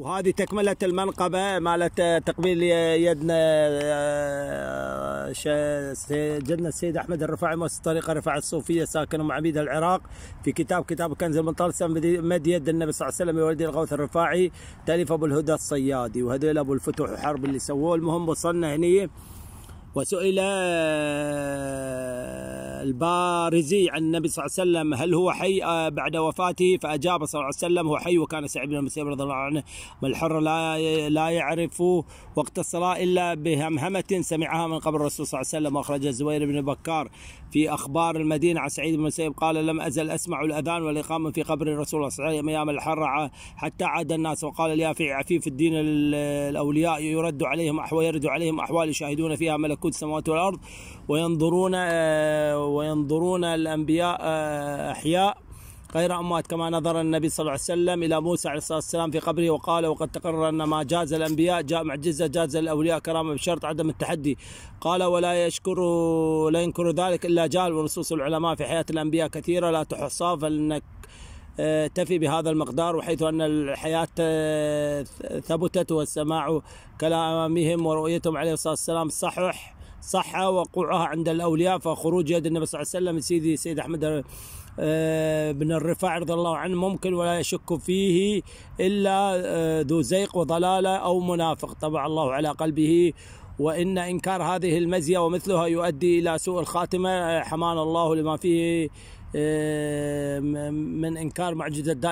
وهذه تكملة المنقبة مالت تقبيل يدنا سيدنا آه، السيد أحمد الرفاعي مؤسس طريقة رفاع الصوفية ساكن أم عبيد العراق في كتاب كتاب كنز المنطلسة مد يد النبي صلى الله عليه وسلم يولد الغوث الرفاعي تأليف أبو الهدى الصيادي وهذول أبو الفتوح وحرب اللي سووه المهم وصلنا هني وسئل آه، البارزي عن النبي صلى الله عليه وسلم هل هو حي آه، بعد وفاته فأجاب صلى الله عليه وسلم هو حي وكان سعيد بن المسيب رضي الله عنه ما الحر لا لا يعرف وقت الصلاة إلا بهمهمة سمعها من قبل الرسول صلى الله عليه وسلم وأخرج الزبير بن بكار في أخبار المدينة عن سعيد بن المسيب قال لم أزل أسمع الأذان والإقامة في قبر الرسول صلى الله عليه وسلم أيام الحر حتى عاد الناس وقال لي عفيف الدين الأولياء يرد عليهم أحوال يرد عليهم أحوال يشاهدون فيها ملكوت السماوات والأرض وينظرون آه، وينظرون الأنبياء آه، أحياء غير أموات كما نظر النبي صلى الله عليه وسلم إلى موسى عليه الصلاة والسلام في قبره وقال وقد تقرر أن ما جاز الأنبياء جاء معجزة جاز الأولياء كرامة بشرط عدم التحدي قال ولا يشكر لا ينكر ذلك إلا جال ونصوص العلماء في حياة الأنبياء كثيرة لا تحصى فلنك آه، تفي بهذا المقدار وحيث أن الحياة آه، ثبتت والسماع كلامهم ورؤيتهم عليه الصلاة والسلام صحح صح وقوعها عند الأولياء فخروج يد النبي صلى الله عليه وسلم سيدي سيد أحمد آه، بن الرفاع رضي الله عنه ممكن ولا يشك فيه إلا آه، ذو زيق وضلالة أو منافق طبع الله على قلبه وإن إنكار هذه المزية ومثلها يؤدي إلى سوء الخاتمة حمان الله لما فيه آه، من إنكار معجزة